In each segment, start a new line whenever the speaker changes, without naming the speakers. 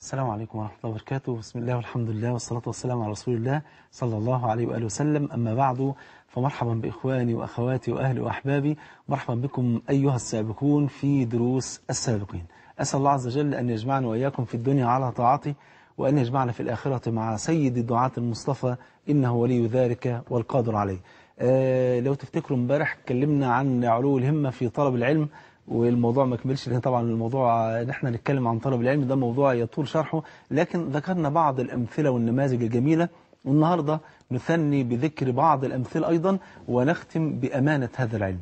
السلام عليكم ورحمة الله وبركاته بسم الله والحمد لله والصلاة والسلام على رسول الله صلى الله عليه وآله وسلم أما بعد فمرحبا بإخواني وأخواتي وأهلي وأحبابي مرحبا بكم أيها السابقون في دروس السابقين أسأل الله عز وجل أن يجمعنا وإياكم في الدنيا على طاعته وأن يجمعنا في الآخرة مع سيد الدعاة المصطفى إنه ولي ذلك والقادر عليه آه لو تفتكروا امبارح اتكلمنا عن علو الهمة في طلب العلم والموضوع ما كملش لان طبعا الموضوع ان احنا نتكلم عن طلب العلم ده موضوع يطول شرحه لكن ذكرنا بعض الامثله والنماذج الجميله والنهارده نثني بذكر بعض الامثله ايضا ونختم بامانه هذا العلم.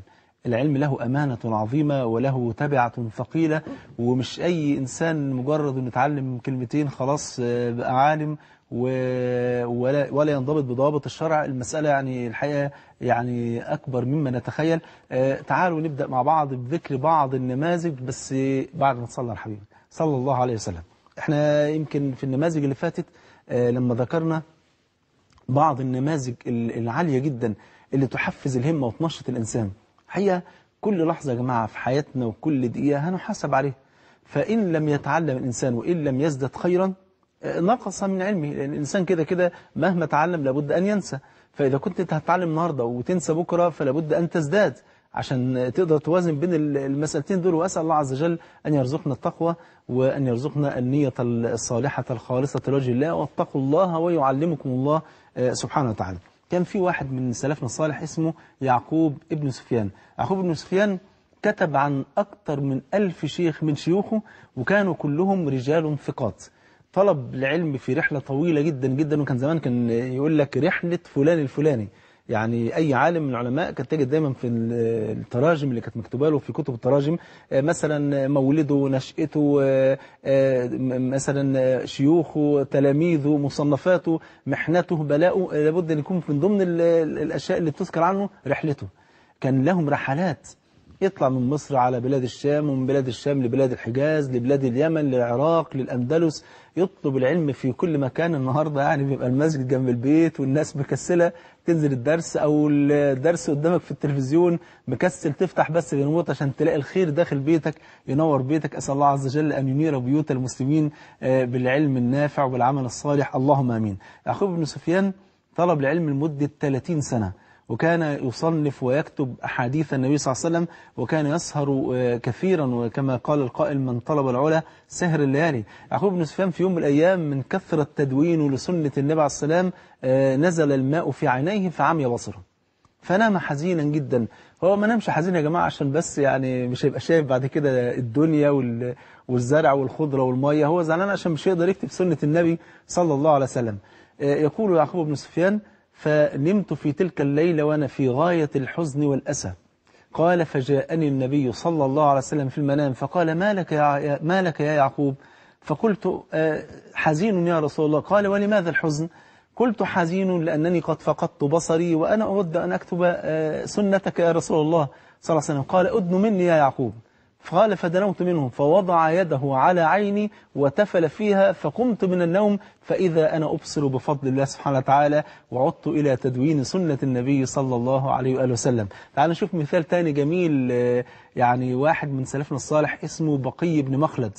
العلم له امانه عظيمه وله تبعه ثقيله ومش اي انسان مجرد انه يتعلم كلمتين خلاص آه، بقى عالم ولا ولا ينضبط بضوابط الشرع المسألة يعني الحقيقة يعني أكبر مما نتخيل آه، تعالوا نبدأ مع بعض بذكر بعض النماذج بس بعد ما تصلى الحبيب صلى الله عليه وسلم احنا يمكن في النماذج اللي فاتت آه، لما ذكرنا بعض النماذج العالية جدا اللي تحفز الهمة وتنشط الإنسان حقيقة كل لحظة يا جماعة في حياتنا وكل دقيقة هنحاسب عليها فإن لم يتعلم الإنسان وإن لم يزدد خيرا نقص من علمه لأن الإنسان كده كده مهما تعلم لابد أن ينسى فإذا كنت هتتعلم النهاردة وتنسى بكرة فلابد أن تزداد عشان تقدر توازن بين المسألتين دول وأسأل الله عز وجل أن يرزقنا التقوى وأن يرزقنا النية الصالحة الخالصة لوجه الله واتقوا الله ويعلمكم الله آه، سبحانه وتعالى كان في واحد من سلفنا الصالح اسمه يعقوب ابن سفيان يعقوب ابن سفيان كتب عن أكثر من ألف شيخ من شيوخه وكانوا كلهم رجال ثقات طلب العلم في رحلة طويلة جدا جدا وكان زمان كان يقول لك رحلة فلان الفلاني يعني أي عالم من العلماء كانت تجد دايما في التراجم اللي كانت مكتوبة له في كتب التراجم آه، مثلا مولده نشأته آه، آه، مثلا شيوخه تلاميذه مصنفاته محنته بلاؤه لابد أن يكون من ضمن الأشياء اللي بتذكر عنه رحلته كان لهم رحلات يطلع من مصر على بلاد الشام ومن بلاد الشام لبلاد الحجاز لبلاد اليمن للعراق للأندلس يطلب العلم في كل مكان النهاردة يعني بيبقى المسجد جنب البيت والناس مكسلة تنزل الدرس أو الدرس قدامك في التلفزيون مكسل تفتح بس الريموت عشان تلاقي الخير داخل بيتك ينور بيتك أسأل الله عز وجل أن ينير بيوت المسلمين آه، بالعلم النافع وبالعمل الصالح اللهم آمين أخوي ابن سفيان طلب العلم لمدة 30 سنة وكان يصنف ويكتب أحاديث النبي صلى الله عليه وسلم وكان يسهر آه، كثيرا وكما قال القائل من طلب العلا سهر الليالي يعقوب بن سفيان في يوم من الأيام من كثرة تدوينه لسنة النبي عليه السلام آه، نزل الماء في عينيه فعمي بصره فنام حزينا جدا هو ما نامش حزين يا جماعة عشان بس يعني مش هيبقى شايف بعد كده الدنيا وال... والزرع والخضرة والمية هو زعلان عشان مش هيقدر يكتب سنة النبي صلى الله عليه وسلم آه، يقول يعقوب بن سفيان فنمت في تلك الليلة وأنا في غاية الحزن والأسى قال فجاءني النبي صلى الله عليه وسلم في المنام فقال ما لك يا, ما لك يا يعقوب فقلت آه، حزين يا رسول الله قال ولماذا الحزن قلت حزين لأنني قد فقدت بصري وأنا أود أن أكتب آه، سنتك يا رسول الله صلى الله عليه وسلم قال أدن مني يا يعقوب فقال فدنوت منه فوضع يده على عيني وتفل فيها فقمت من النوم فإذا أنا أبصر بفضل الله سبحانه وتعالى وعدت إلى تدوين سنة النبي صلى الله عليه وآله وسلم تعال نشوف مثال تاني جميل يعني واحد من سلفنا الصالح اسمه بقي بن مخلد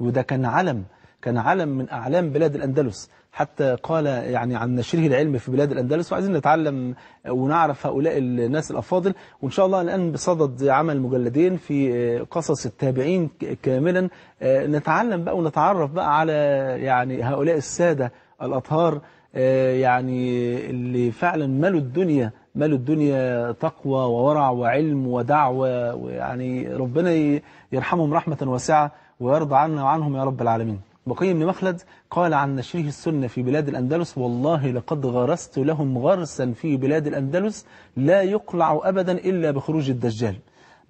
وده كان علم كان علم من أعلام بلاد الأندلس حتى قال يعني عن نشره العلم في بلاد الأندلس وعايزين نتعلم ونعرف هؤلاء الناس الأفاضل وإن شاء الله الآن بصدد عمل مجلدين في قصص التابعين كاملا آه، نتعلم بقى ونتعرف بقى على يعني هؤلاء السادة الأطهار آه، يعني اللي فعلا ملوا الدنيا ملوا الدنيا تقوى وورع وعلم ودعوة ويعني ربنا يرحمهم رحمة واسعة ويرضى عنا وعنهم يا رب العالمين بقي بن مخلد قال عن نشره السنة في بلاد الأندلس والله لقد غرست لهم غرسا في بلاد الأندلس لا يقلع أبدا إلا بخروج الدجال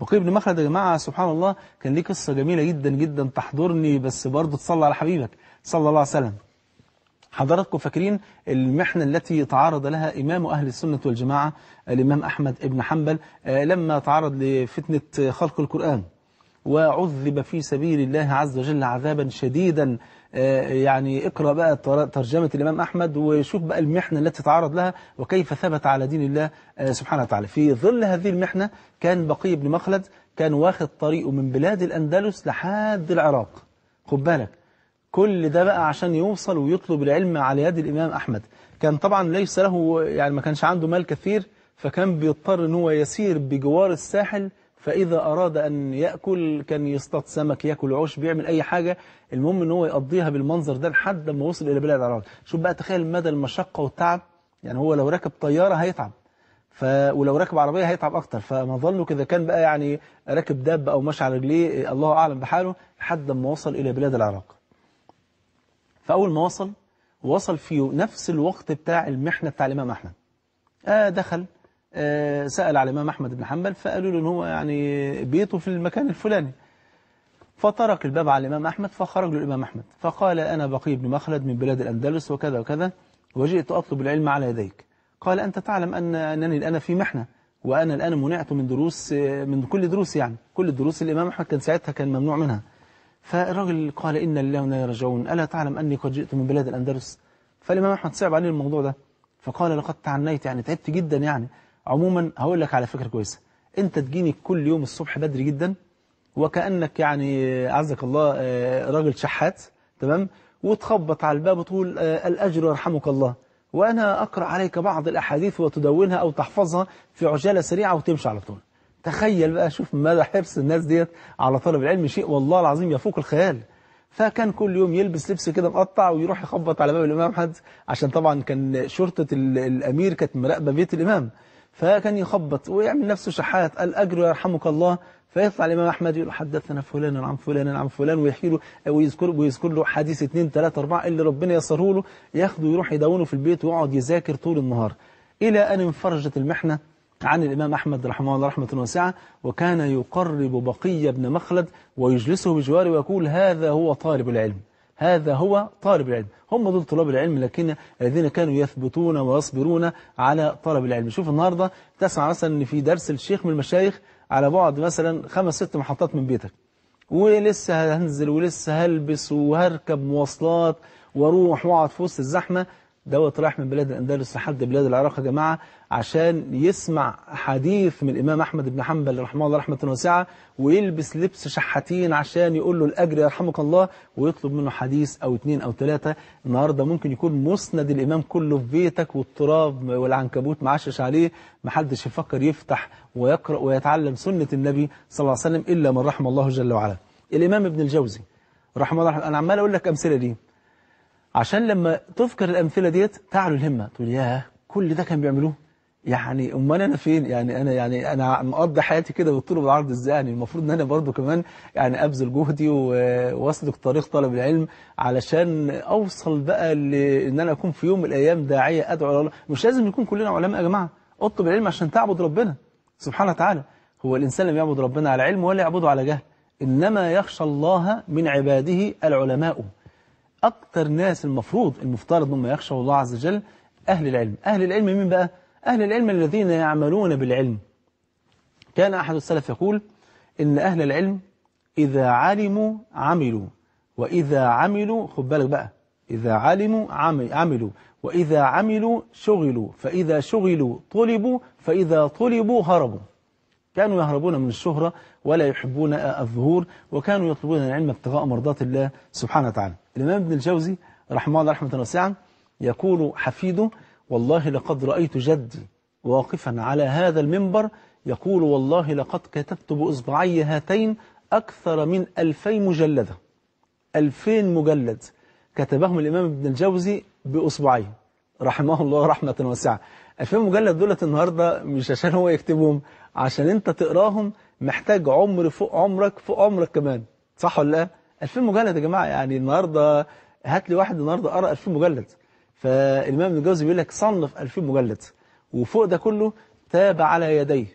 بقي بن مخلد يا جماعة سبحان الله كان ليه قصة جميلة جدا جدا تحضرني بس برضه تصلى على حبيبك صلى الله عليه وسلم حضراتكم فاكرين المحنة التي تعرض لها إمام أهل السنة والجماعة الإمام أحمد بن حنبل آه، لما تعرض لفتنة خلق القرآن وعذب في سبيل الله عز وجل عذابا شديدا آه، يعني اقرأ بقى ترجمة الإمام أحمد وشوف بقى المحنة التي تعرض لها وكيف ثبت على دين الله آه، سبحانه وتعالى في ظل هذه المحنة كان بقي بن مخلد كان واخد طريقه من بلاد الأندلس لحد العراق خد بالك كل ده بقى عشان يوصل ويطلب العلم على يد الإمام أحمد كان طبعا ليس له يعني ما كانش عنده مال كثير فكان بيضطر ان هو يسير بجوار الساحل فإذا أراد أن يأكل كان يصطاد سمك يأكل عشب بيعمل أي حاجة المهم أن هو يقضيها بالمنظر ده لحد ما وصل إلى بلاد العراق شوف بقى تخيل مدى المشقة والتعب يعني هو لو ركب طيارة هيتعب ف... ولو ركب عربية هيتعب أكتر فما ظنه إذا كان بقى يعني راكب داب أو مشى على رجليه الله أعلم بحاله لحد ما وصل إلى بلاد العراق فأول ما وصل وصل في نفس الوقت بتاع المحنة بتاع الإمام أحمد آه دخل آه، سأل على الإمام أحمد بن حنبل فقالوا له إن هو يعني بيته في المكان الفلاني فطرق الباب على الإمام أحمد فخرج له الإمام أحمد فقال أنا بقي بن مخلد من بلاد الأندلس وكذا وكذا وجئت أطلب العلم على يديك قال أنت تعلم أن أنني الآن في محنة وأنا الآن منعت من دروس من كل دروس يعني كل الدروس الإمام أحمد كان ساعتها كان ممنوع منها فالراجل قال إن الله لا يرجعون ألا تعلم أني قد جئت من بلاد الأندلس فالإمام أحمد صعب عليه الموضوع ده فقال لقد تعنيت يعني تعبت جدا يعني عموما هقول لك على فكرة كويسة انت تجيني كل يوم الصبح بدري جدا وكأنك يعني اعزك الله آه، راجل شحات تمام وتخبط على الباب وتقول آه، الأجر يرحمك الله وأنا أقرأ عليك بعض الأحاديث وتدونها أو تحفظها في عجالة سريعة وتمشي على طول تخيل بقى شوف مدى حرص الناس ديت على طلب العلم شيء والله العظيم يفوق الخيال فكان كل يوم يلبس لبس كده مقطع ويروح يخبط على باب الإمام حد عشان طبعا كان شرطة الأمير كانت مراقبة بيت الإمام فكان يخبط ويعمل نفسه شحات قال أجر يرحمك الله فيطلع الإمام أحمد يقول حدثنا فلان عن فلان عن فلان ويحكي له ويذكر, ويذكر له حديث اثنين ثلاثة أربعة اللي ربنا يسره له ياخده ويروح يدونه في البيت ويقعد يذاكر طول النهار إلى أن انفرجت المحنة عن الإمام أحمد رحمه الله رحمة واسعة وكان يقرب بقي بن مخلد ويجلسه بجواره ويقول هذا هو طالب العلم هذا هو طالب العلم هم دول طلاب العلم لكن الذين كانوا يثبتون ويصبرون على طلب العلم شوف النهاردة تسمع مثلا ان في درس الشيخ من المشايخ على بعد مثلا خمس ست محطات من بيتك ولسه هنزل ولسه هلبس وهركب مواصلات واروح واقعد في وسط الزحمة دوت رايح من بلاد الأندلس لحد بلاد العراق يا جماعة عشان يسمع حديث من الإمام أحمد بن حنبل رحمه الله رحمة واسعة ويلبس لبس شحاتين عشان يقول له الأجر يرحمك الله ويطلب منه حديث أو اثنين أو ثلاثة النهاردة ممكن يكون مسند الإمام كله في بيتك والتراب والعنكبوت معشش عليه محدش يفكر يفتح ويقرأ ويتعلم سنة النبي صلى الله عليه وسلم إلا من رحم الله جل وعلا الإمام ابن الجوزي رحمه الله أنا عمال أقول لك أمثلة دي عشان لما تذكر الأمثلة ديت تعلو الهمة تقول ياه كل ده كان بيعملوه يعني امال انا فين يعني انا يعني انا مقضي حياتي كده بالطول والعرض ازاي يعني المفروض ان انا برضو كمان يعني ابذل جهدي واسلك طريق طلب العلم علشان اوصل بقى لان انا اكون في يوم من الايام داعيه ادعو الله مش لازم نكون كلنا علماء يا جماعه اطلب العلم عشان تعبد ربنا سبحانه وتعالى هو الانسان لم يعبد ربنا على علم ولا يعبده على جهل انما يخشى الله من عباده العلماء اكثر ناس المفروض المفترض انهم يخشوا الله عز وجل اهل العلم اهل العلم مين بقى أهل العلم الذين يعملون بالعلم كان أحد السلف يقول إن أهل العلم إذا علموا عملوا وإذا عملوا خد بالك بقى إذا علموا عملوا وإذا عملوا شغلوا فإذا شغلوا طلبوا فإذا طلبوا هربوا كانوا يهربون من الشهرة ولا يحبون الظهور وكانوا يطلبون العلم ابتغاء مرضات الله سبحانه وتعالى الإمام ابن الجوزي رحمه الله رحمة واسعة يقول حفيده والله لقد رأيت جدي واقفا على هذا المنبر يقول والله لقد كتبت بإصبعي هاتين أكثر من ألفين مجلدة ألفين مجلد كتبهم الإمام ابن الجوزي بإصبعي رحمه الله رحمة واسعة 2000 مجلد دولت النهاردة مش عشان هو يكتبهم عشان انت تقراهم محتاج عمر فوق عمرك فوق عمرك كمان صح ولا لا 2000 مجلد يا جماعة يعني النهاردة هات لي واحد النهاردة قرأ 2000 مجلد فالإمام ابن الجوزي بيقول لك صنف 2000 مجلد وفوق ده كله تاب على يديه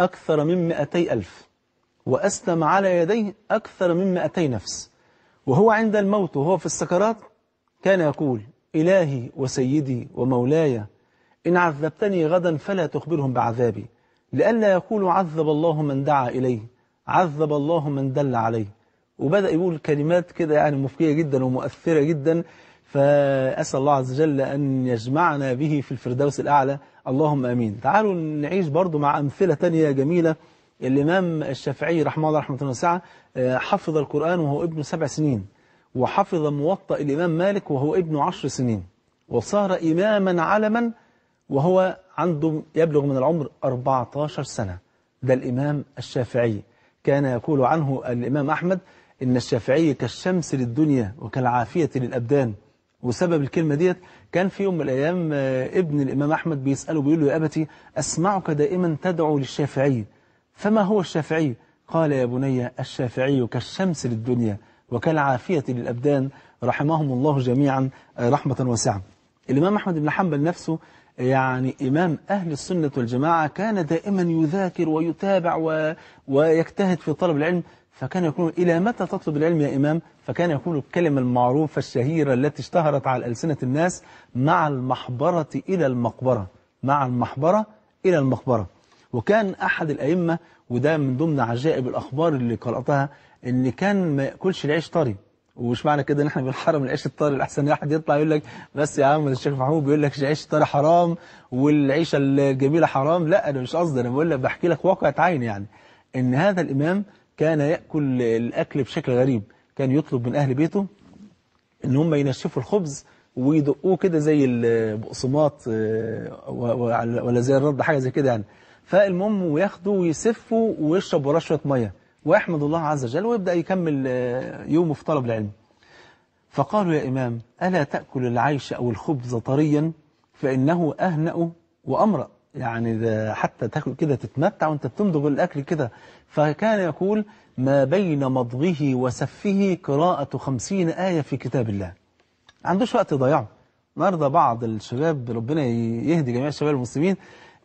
أكثر من 200 ألف وأسلم على يديه أكثر من 200 نفس وهو عند الموت وهو في السكرات كان يقول إلهي وسيدي ومولاي إن عذبتني غدا فلا تخبرهم بعذابي لئلا يقولوا عذب الله من دعا إليه عذب الله من دل عليه وبدأ يقول كلمات كده يعني مفقية جدا ومؤثرة جدا فأسأل الله عز وجل أن يجمعنا به في الفردوس الأعلى اللهم أمين تعالوا نعيش برضو مع أمثلة تانية جميلة الإمام الشافعي رحمه الله رحمه الله وسعه آه، حفظ القرآن وهو ابن سبع سنين وحفظ موطأ الإمام مالك وهو ابن عشر سنين وصار إماما علما وهو عنده يبلغ من العمر 14 سنة ده الإمام الشافعي كان يقول عنه الإمام أحمد إن الشافعي كالشمس للدنيا وكالعافية للأبدان وسبب الكلمة ديت كان في يوم من الأيام آه، ابن الإمام أحمد بيسأله بيقول له يا أبتي أسمعك دائما تدعو للشافعي فما هو الشافعي؟ قال يا بني الشافعي كالشمس للدنيا وكالعافية للأبدان رحمهم الله جميعا آه، رحمة واسعة الإمام أحمد بن حنبل نفسه يعني إمام أهل السنة والجماعة كان دائما يذاكر ويتابع و... ويجتهد في طلب العلم فكان يقول إلى متى تطلب العلم يا إمام فكان يقول الكلمة المعروفة الشهيرة التي اشتهرت على ألسنة الناس مع المحبرة إلى المقبرة مع المحبرة إلى المقبرة وكان أحد الأئمة وده من ضمن عجائب الأخبار اللي قرأتها إن كان ما يأكلش العيش طري ومش معنى كده ان احنا بنحرم العيش الطري الاحسن واحد يطلع يقول لك بس يا عم الشيخ محمود بيقول لك العيش الطري حرام والعيشه الجميله حرام لا انا مش قصدي انا بقول لك بحكي لك واقعة عين يعني ان هذا الامام كان يأكل الأكل بشكل غريب كان يطلب من أهل بيته إن هم ينشفوا الخبز ويدقوه كده زي البقسماط آه، ولا زي الرد حاجة زي كده يعني فالمهم وياخده ويسفه ويشرب وراه شوية مية ويحمد الله عز وجل ويبدأ يكمل آه، يومه في طلب العلم فقالوا يا إمام ألا تأكل العيش أو الخبز طريا فإنه أهنأ وأمرأ يعني ده حتى تاكل كده تتمتع وانت بتمضغ الأكل كده فكان يقول ما بين مضغه وسفه قراءة خمسين آية في كتاب الله عندوش وقت يضيعه النهارده بعض الشباب ربنا يهدي جميع الشباب المسلمين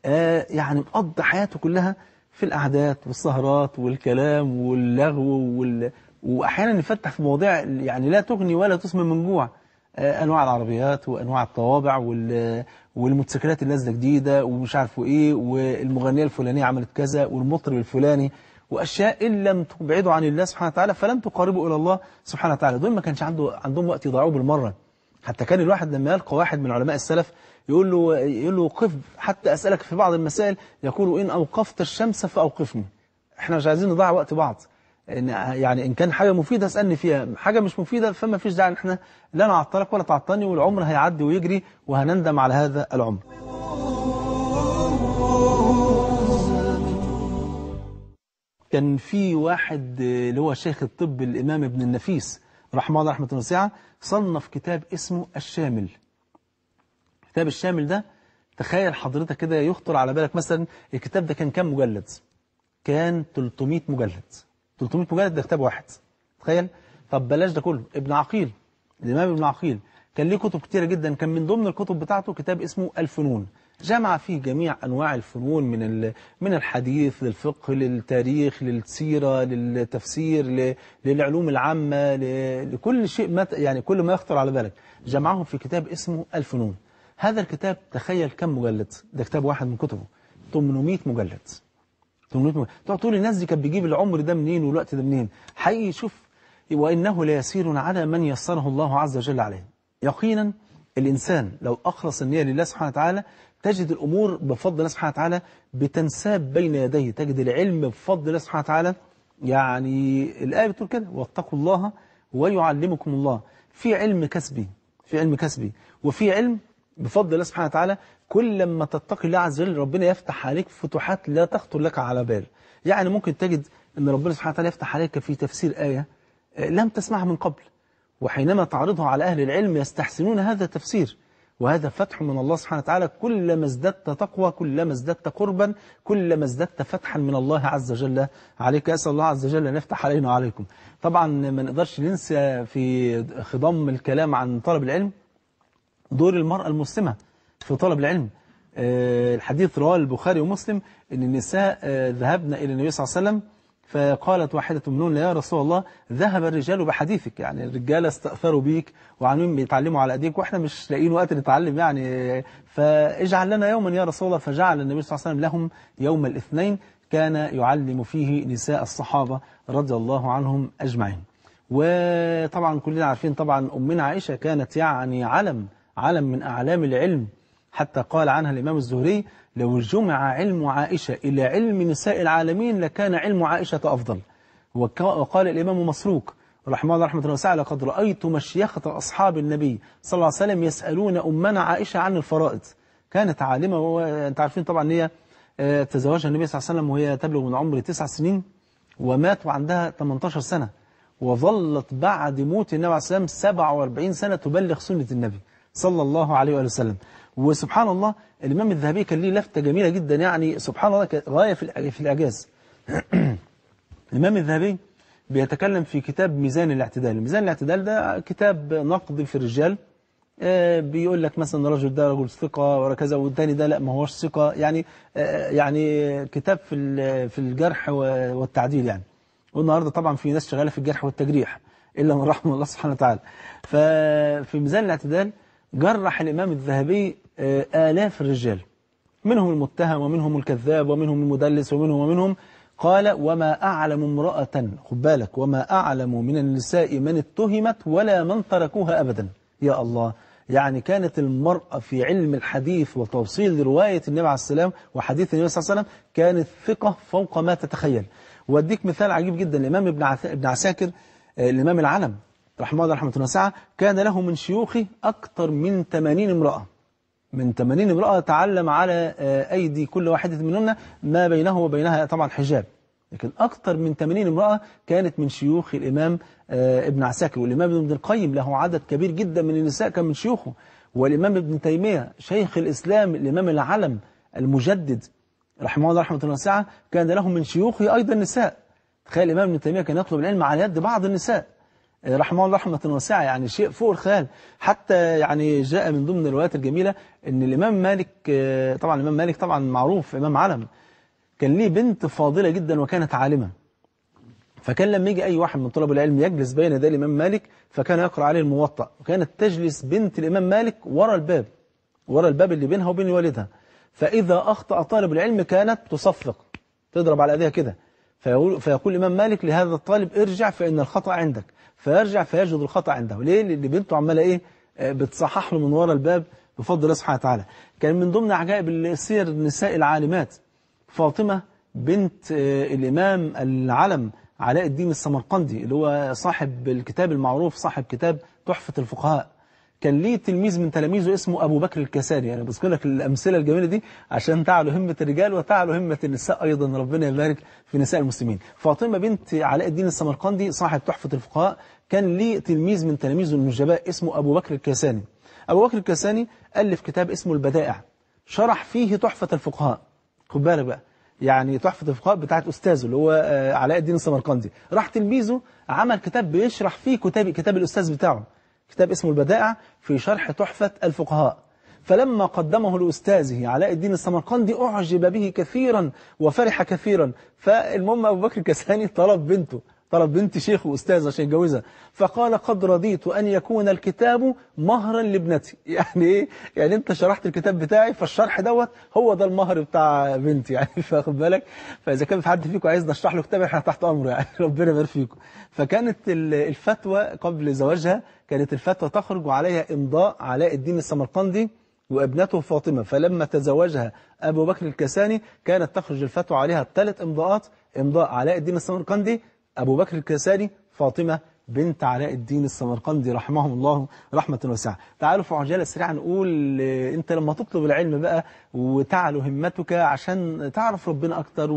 آه يعني مقضي حياته كلها في القعدات والسهرات والكلام واللغو وال... وأحيانا يفتح في مواضيع يعني لا تغني ولا تسمن من جوع آه، انواع العربيات وانواع الطوابع والموتوسيكلات النازلة جديده ومش عارفوا ايه والمغنيه الفلانيه عملت كذا والمطرب الفلاني واشياء ان لم تبعدوا عن الله سبحانه وتعالى فلم تقربوا الى الله سبحانه وتعالى دول ما كانش عنده عندهم وقت يضيعوه بالمره حتى كان الواحد لما يلقى واحد من علماء السلف يقول له يقول له قف حتى اسالك في بعض المسائل يقول ان اوقفت الشمس فاوقفني احنا مش عايزين نضيع وقت بعض يعني إن كان حاجة مفيدة اسألني فيها حاجة مش مفيدة فما فيش داعي ان احنا لا نعطلك ولا تعطلني والعمر هيعدي ويجري وهنندم على هذا العمر كان في واحد اللي هو شيخ الطب الإمام ابن النفيس رحمه الله رحمة واسعة صنف كتاب اسمه الشامل كتاب الشامل ده تخيل حضرتك كده يخطر على بالك مثلا الكتاب ده كان كام مجلد كان 300 مجلد 300 مجلد ده كتاب واحد تخيل طب بلاش ده كله ابن عقيل الإمام ابن عقيل كان ليه كتب كتيرة جدا كان من ضمن الكتب بتاعته كتاب اسمه الفنون جمع فيه جميع أنواع الفنون من من الحديث للفقه للتاريخ للسيرة للتفسير للعلوم العامة لكل شيء ما يعني كل ما يخطر على بالك جمعهم في كتاب اسمه الفنون هذا الكتاب تخيل كم مجلد ده كتاب واحد من كتبه 800 مجلد 800 مليون تقعد تقول الناس دي كانت بتجيب العمر ده منين والوقت ده منين حقيقي شوف وإنه ليسير على من يسره الله عز وجل عليه يقينا الإنسان لو أخلص النية لله سبحانه وتعالى تجد الأمور بفضل الله سبحانه وتعالى بتنساب بين يديه تجد العلم بفضل الله سبحانه وتعالى يعني الآية بتقول كده واتقوا الله ويعلمكم الله في علم كسبي في علم كسبي وفي علم بفضل الله سبحانه وتعالى كل ما تتقي الله عز وجل ربنا يفتح عليك فتوحات لا تخطر لك على بال يعني ممكن تجد أن ربنا سبحانه وتعالى يفتح عليك في تفسير آية آه، لم تسمعها من قبل وحينما تعرضها على أهل العلم يستحسنون هذا التفسير وهذا فتح من الله سبحانه وتعالى كلما ازددت تقوى كلما ازددت قربا كلما ازددت فتحا من الله عز وجل عليك أسأل الله عز وجل أن يفتح علينا وعليكم طبعا ما نقدرش ننسى في خضم الكلام عن طلب العلم دور المرأة المسلمة في طلب العلم آه، الحديث رواه البخاري ومسلم أن النساء آه، ذهبنا إلى النبي صلى الله عليه وسلم فقالت واحدة منهن يا رسول الله ذهب الرجال بحديثك يعني الرجال استأثروا بيك وعنهم بيتعلموا على أيديك وإحنا مش لاقيين وقت نتعلم يعني فاجعل لنا يوما يا رسول الله فجعل النبي صلى الله عليه وسلم لهم يوم الاثنين كان يعلم فيه نساء الصحابة رضي الله عنهم أجمعين وطبعا كلنا عارفين طبعا أمنا عائشة كانت يعني علم علم من أعلام العلم حتى قال عنها الإمام الزهري لو جمع علم عائشة إلى علم نساء العالمين لكان علم عائشة أفضل وقال الإمام مسروق رحمه الله رحمة الله وسعى لقد رأيت مشيخة أصحاب النبي صلى الله عليه وسلم يسألون أمنا عائشة عن الفرائض كانت عالمة وانت عارفين طبعا هي آه، تزوجها النبي صلى الله عليه وسلم وهي تبلغ من عمر تسع سنين ومات وعندها 18 سنة وظلت بعد موت النبي عليه الصلاة والسلام 47 سنة تبلغ سنة النبي صلى الله عليه وسلم وسبحان الله الإمام الذهبي كان ليه لفتة جميلة جدا يعني سبحان الله غاية في الإعجاز الإمام الذهبي بيتكلم في كتاب ميزان الاعتدال ميزان الاعتدال ده كتاب نقد في الرجال آه، بيقول لك مثلا الرجل ده رجل ثقة وكذا والتاني ده لا ما هوش ثقة يعني آه، يعني كتاب في في الجرح والتعديل يعني والنهارده طبعا في ناس شغالة في الجرح والتجريح إلا من رحم الله سبحانه وتعالى ففي ميزان الاعتدال جرح الإمام الذهبي آه، آلاف الرجال منهم المتهم ومنهم الكذاب ومنهم المدلس ومنهم ومنهم قال وما أعلم امرأة خد بالك وما أعلم من النساء من اتهمت ولا من تركوها أبدا يا الله يعني كانت المرأة في علم الحديث وتوصيل رواية النبي عليه السلام وحديث النبي صلى الله عليه وسلم كانت ثقة فوق ما تتخيل وأديك مثال عجيب جدا الإمام ابن عساكر آه، الإمام العلم رحمه الله رحمة الله كان له من شيوخه أكثر من 80 امرأة من 80 امرأة تعلم على آه، أيدي كل واحدة منهن ما بينه وبينها طبعا حجاب لكن أكثر من 80 امرأة كانت من شيوخ الإمام آه، ابن عساكر والإمام ابن القيم له عدد كبير جدا من النساء كان من شيوخه والإمام ابن تيمية شيخ الإسلام الإمام العلم المجدد رحمه الله رحمة الله واسعة كان له من شيوخه أيضا نساء تخيل الإمام ابن تيمية كان يطلب العلم على يد بعض النساء يعني رحمه الله رحمة واسعة يعني شيء فوق الخيال حتى يعني جاء من ضمن الروايات الجميلة أن الإمام مالك آه، طبعا الإمام مالك طبعا معروف إمام علم كان ليه بنت فاضلة جدا وكانت عالمة فكان لما يجي أي واحد من طلاب العلم يجلس بين يدي الإمام مالك فكان يقرأ عليه الموطأ وكانت تجلس بنت الإمام مالك ورا الباب ورا الباب اللي بينها وبين والدها فإذا أخطأ طالب العلم كانت تصفق تضرب على أيديها كده فيقول, فيقول الإمام مالك لهذا الطالب ارجع فإن الخطأ عندك فيرجع فيجد الخطأ عنده ليه اللي بنته عمالة إيه آه، بتصحح له من ورا الباب بفضل الله سبحانه وتعالى كان من ضمن عجائب السير النساء العالمات فاطمة بنت آه، الإمام العلم علاء الدين السمرقندي اللي هو صاحب الكتاب المعروف صاحب كتاب تحفة الفقهاء كان ليه تلميذ من تلاميذه اسمه أبو بكر الكساني يعني أنا بذكر لك الأمثلة الجميلة دي عشان تعلو همة الرجال وتعلو همة النساء أيضا ربنا يبارك في نساء المسلمين فاطمة بنت علاء الدين السمرقندي صاحب تحفة الفقهاء كان ليه تلميذ من تلاميذه النجباء اسمه أبو بكر الكساني أبو بكر الكساني ألف كتاب اسمه البدائع شرح فيه تحفة الفقهاء خد بالك بقى يعني تحفة الفقهاء بتاعة أستاذه اللي هو آه، علاء الدين السمرقندي راح تلميذه عمل كتاب بيشرح فيه كتاب كتاب الأستاذ بتاعه كتاب اسمه البدائع في شرح تحفة الفقهاء فلما قدمه لأستاذه علاء الدين السمرقندي أعجب به كثيرا وفرح كثيرا فالمهم أبو بكر كساني طلب بنته طلب بنت شيخ وأستاذ عشان يتجوزها فقال قد رضيت أن يكون الكتاب مهرا لابنتي يعني إيه؟ يعني أنت شرحت الكتاب بتاعي فالشرح دوت هو ده المهر بتاع بنتي يعني فاخد بالك فإذا كان في حد فيكم عايز نشرح له كتاب إحنا تحت أمره يعني ربنا يبارك فيكم فكانت الفتوى قبل زواجها كانت الفتوى تخرج عليها إمضاء علاء الدين السمرقندي وابنته فاطمة فلما تزوجها أبو بكر الكساني كانت تخرج الفتوى عليها ثلاث إمضاءات إمضاء علاء الدين السمرقندي أبو بكر الكساني فاطمة بنت علاء الدين السمرقندي رحمهم الله رحمة واسعة تعالوا في عجالة سريعة نقول انت لما تطلب العلم بقى وتعلو همتك عشان تعرف ربنا أكتر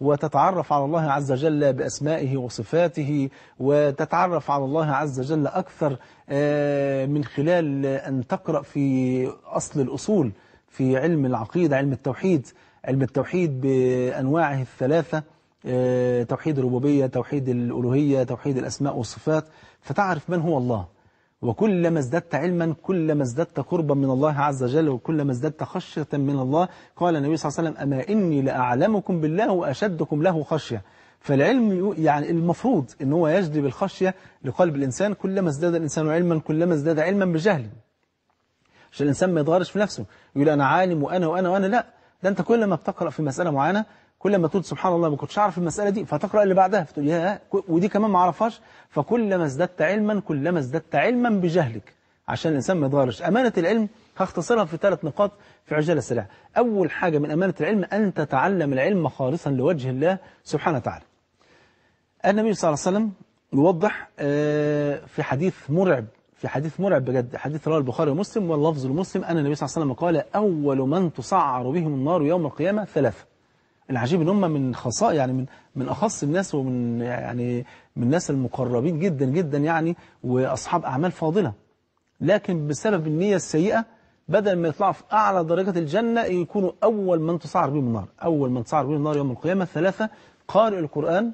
وتتعرف على الله عز وجل بأسمائه وصفاته وتتعرف على الله عز وجل أكثر آه، من خلال أن تقرأ في أصل الأصول في علم العقيدة علم التوحيد علم التوحيد بأنواعه الثلاثة آه، توحيد الربوبية توحيد الألوهية توحيد الأسماء والصفات فتعرف من هو الله وكلما ازددت علما كلما ازددت قربا من الله عز وجل وكلما ازددت خشية من الله قال النبي صلى الله عليه وسلم أما إني لأعلمكم بالله وأشدكم له خشية فالعلم يعني المفروض ان هو يجذب الخشية لقلب الإنسان كلما ازداد الإنسان علما كلما ازداد علما بجهل عشان الإنسان ما يتغيرش في نفسه يقول أنا عالم وأنا وأنا وأنا لا ده أنت كلما بتقرأ في مسألة معينة كل ما تقول سبحان الله ما كنتش اعرف المسألة دي فتقرأ اللي بعدها فتقول يا ودي كمان ما اعرفهاش فكلما ازددت علما كلما ازددت علما بجهلك عشان الإنسان ما يتغيرش أمانة العلم هختصرها في ثلاث نقاط في عجالة السريعة أول حاجة من أمانة العلم أن تتعلم العلم خالصا لوجه الله سبحانه وتعالى النبي صلى الله عليه وسلم يوضح آه، في حديث مرعب في حديث مرعب بجد حديث رواه البخاري ومسلم واللفظ لمسلم أن النبي صلى الله عليه وسلم قال أول من تسعر بهم النار يوم القيامة ثلاثة العجيب ان هم من خصاء يعني من من اخص الناس ومن يعني من الناس المقربين جدا جدا يعني واصحاب اعمال فاضله لكن بسبب النيه السيئه بدل ما يطلعوا في اعلى درجه الجنه يكونوا اول من تصعر بهم النار اول من تصعر بهم النار يوم القيامه ثلاثه قارئ القران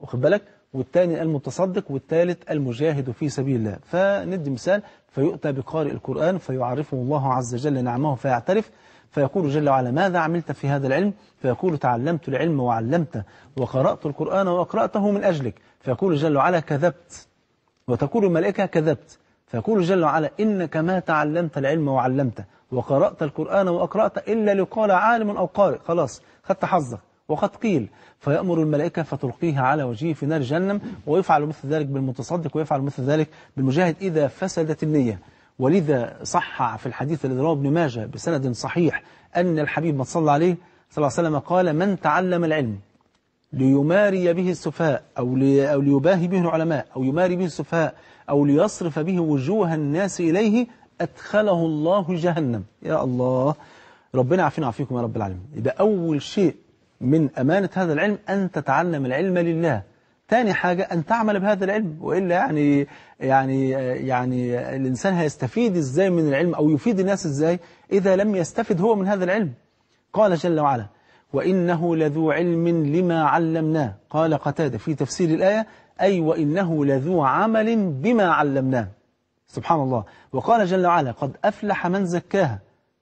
واخد بالك والثاني المتصدق والثالث المجاهد في سبيل الله فندي مثال فيؤتى بقارئ القرآن فيعرفه الله عز وجل نعمه فيعترف فيقول جل وعلا ماذا عملت في هذا العلم فيقول تعلمت العلم وعلمته وقرأت القرآن وأقرأته من أجلك فيقول جل وعلا كذبت وتقول الملائكة كذبت فيقول جل وعلا إنك ما تعلمت العلم وعلمته وقرأت القرآن وأقرأته إلا لقال عالم أو قارئ خلاص خدت حظك وقد قيل فيأمر الملائكة فتلقيها على وجهه في نار جنم ويفعل مثل ذلك بالمتصدق ويفعل مثل ذلك بالمجاهد إذا فسدت النية ولذا صح في الحديث الذي رواه ابن ماجه بسند صحيح أن الحبيب ما صلى عليه صلى الله عليه وسلم قال من تعلم العلم ليماري به السفهاء أو, أو ليباهي به العلماء أو يماري به السفهاء أو ليصرف به وجوه الناس إليه أدخله الله جهنم يا الله ربنا عافينا وعافيكم يا رب العالمين يبقى أول شيء من أمانة هذا العلم أن تتعلم العلم لله ثاني حاجة أن تعمل بهذا العلم وإلا يعني يعني يعني الإنسان هيستفيد إزاي من العلم أو يفيد الناس إزاي إذا لم يستفد هو من هذا العلم قال جل وعلا وإنه لذو علم لما علمناه قال قتادة في تفسير الآية أي وإنه لذو عمل بما علمناه سبحان الله وقال جل وعلا قد أفلح من زكاها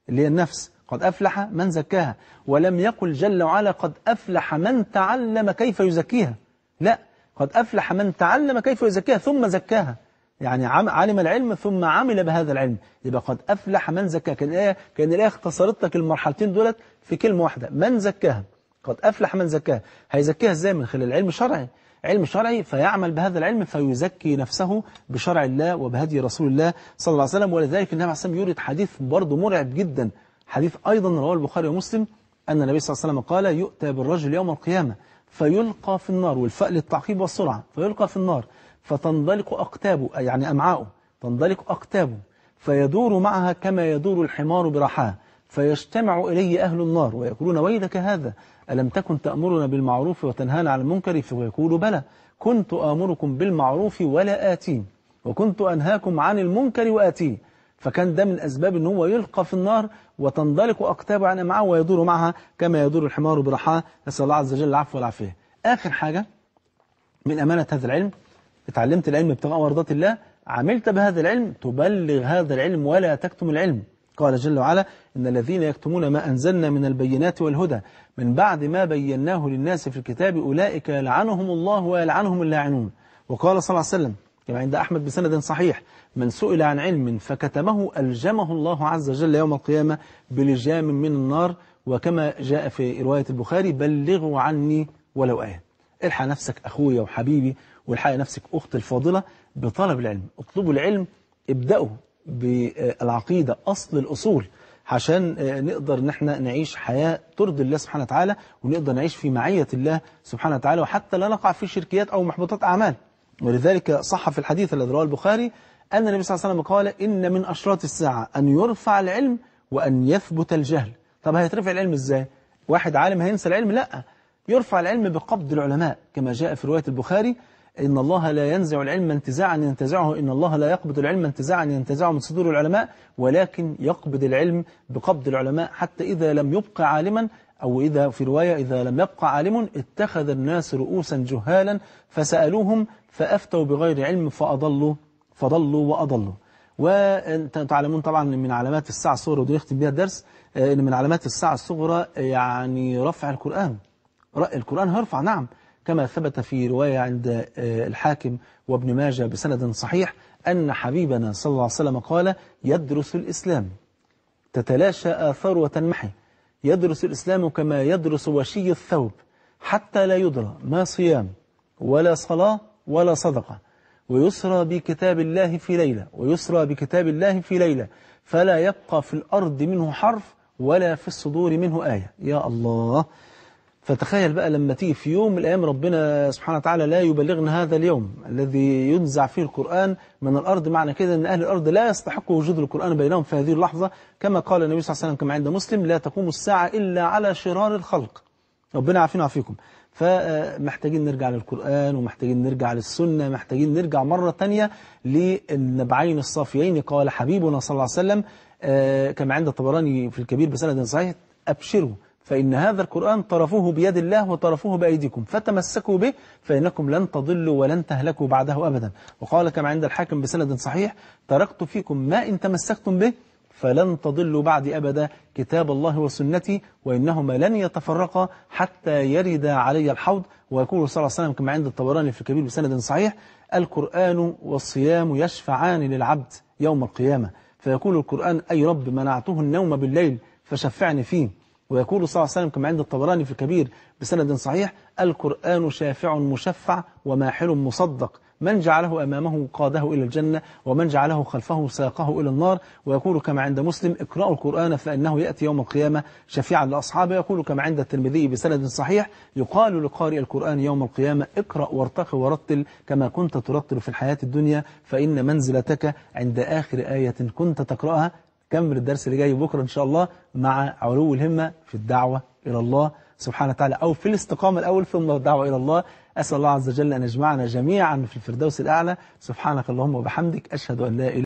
اللي هي النفس قد أفلح من زكاها ولم يقل جل وعلا قد أفلح من تعلم كيف يزكيها لا قد أفلح من تعلم كيف يزكيها ثم زكاها يعني علم العلم ثم عمل بهذا العلم يبقى قد أفلح من زكاها كان الآية كان الآية اختصرت لك المرحلتين دولت في كلمة واحدة من زكاها قد أفلح من زكاها هيزكيها إزاي من خلال علم شرعي علم شرعي فيعمل بهذا العلم فيزكي نفسه بشرع الله وبهدي رسول الله صلى الله عليه وسلم ولذلك النبي عليه الصلاة يورد حديث برضه مرعب جدا حديث أيضا رواه البخاري ومسلم أن النبي صلى الله عليه وسلم قال يؤتى بالرجل يوم القيامة فيلقى في النار والفأل التعقيب والسرعة فيلقى في النار فتنضلق أقتابه يعني أمعاؤه تنضلق أقتابه فيدور معها كما يدور الحمار برحاه فيجتمع إليه أهل النار ويقولون ويلك هذا ألم تكن تأمرنا بالمعروف وتنهانا عن المنكر فيقول بلى كنت آمركم بالمعروف ولا آتين وكنت أنهاكم عن المنكر وآتيه فكان ده من أسباب ان هو يلقى في النار وتندلق أقتابه عن معه ويدور معها كما يدور الحمار برحاه نسأل الله عز وجل العفو والعافية آخر حاجة من أمانة هذا العلم اتعلمت العلم ابتغاء مرضات الله عملت بهذا العلم تبلغ هذا العلم ولا تكتم العلم قال جل وعلا إن الذين يكتمون ما أنزلنا من البينات والهدى من بعد ما بيناه للناس في الكتاب أولئك يلعنهم الله ويلعنهم اللاعنون وقال صلى الله عليه وسلم كما عند أحمد بسند صحيح من سئل عن علم فكتمه ألجمه الله عز وجل يوم القيامة بلجام من النار وكما جاء في رواية البخاري بلغوا عني ولو آية الحق نفسك أخويا وحبيبي والحى نفسك أخت الفاضلة بطلب العلم اطلبوا العلم ابدأوا بالعقيدة أصل الأصول عشان نقدر ان احنا نعيش حياة ترضي الله سبحانه وتعالى ونقدر نعيش في معية الله سبحانه وتعالى وحتى لا نقع في شركيات أو محبطات أعمال ولذلك صح في الحديث الذي رواه البخاري أن النبي صلى الله عليه وسلم قال إن من أشراط الساعة أن يرفع العلم وأن يثبت الجهل طب هيترفع العلم إزاي؟ واحد عالم هينسى العلم؟ لا يرفع العلم بقبض العلماء كما جاء في رواية البخاري إن الله لا ينزع العلم انتزاعا ينتزعه إن الله لا يقبض العلم انتزاعا ينتزعه من صدور العلماء ولكن يقبض العلم بقبض العلماء حتى إذا لم يبقى عالما أو إذا في رواية إذا لم يبقى عالم اتخذ الناس رؤوسا جهالا فسألوهم فأفتوا بغير علم فأضلوا فضلوا وأضلوا وانت تعلمون طبعا من علامات الساعة الصغرى ودي يختم بها الدرس آه، ان من علامات الساعة الصغرى يعني رفع القرآن القرآن هيرفع نعم كما ثبت في رواية عند آه، الحاكم وابن ماجه بسند صحيح أن حبيبنا صلى الله عليه وسلم قال يدرس الإسلام تتلاشى آثار وتنمحي يدرس الإسلام كما يدرس وشي الثوب حتى لا يدرى ما صيام ولا صلاة ولا صدقة ويسرى بكتاب الله في ليلة ويسرى بكتاب الله في ليلة فلا يبقى في الأرض منه حرف ولا في الصدور منه آية يا الله فتخيل بقى لما تيجي في يوم من الأيام ربنا سبحانه وتعالى لا يبلغنا هذا اليوم الذي ينزع فيه القرآن من الأرض معنى كده أن أهل الأرض لا يستحق وجود القرآن بينهم في هذه اللحظة كما قال النبي صلى الله عليه وسلم كما عند مسلم لا تقوم الساعة إلا على شرار الخلق ربنا عافينا عافيكم فمحتاجين نرجع للقرآن ومحتاجين نرجع للسنة محتاجين نرجع مرة تانية للنبعين الصافيين قال حبيبنا صلى الله عليه وسلم آه، كما عند الطبراني في الكبير بسند صحيح أبشروا فإن هذا القرآن طرفوه بيد الله وطرفوه بأيديكم فتمسكوا به فإنكم لن تضلوا ولن تهلكوا بعده أبدا وقال كما عند الحاكم بسند صحيح تركت فيكم ما إن تمسكتم به فلن تضلوا بعد أبدا كتاب الله وسنتي وإنهما لن يتفرقا حتى يرد علي الحوض ويقول صلى الله عليه وسلم كما عند الطبراني في الكبير بسند صحيح القرآن والصيام يشفعان للعبد يوم القيامة فيقول القرآن أي رب منعته النوم بالليل فشفعني فيه ويقول صلى الله عليه وسلم كما عند الطبراني في الكبير بسند صحيح القرآن شافع مشفع وماحل مصدق من جعله أمامه قاده إلى الجنة ومن جعله خلفه ساقه إلى النار ويقول كما عند مسلم اقرأوا القرآن فإنه يأتي يوم القيامة شفيعا لأصحابه يقول كما عند الترمذي بسند صحيح يقال لقارئ القرآن يوم القيامة اقرأ وارتق ورتل كما كنت ترتل في الحياة الدنيا فإن منزلتك عند آخر آية كنت تقرأها كمل الدرس اللي جاي بكرة إن شاء الله مع علو الهمة في الدعوة إلى الله سبحانه وتعالى أو في الاستقامة الأول ثم الدعوة إلى الله أسأل الله عز وجل أن يجمعنا جميعا في الفردوس الأعلى سبحانك اللهم وبحمدك أشهد أن لا إله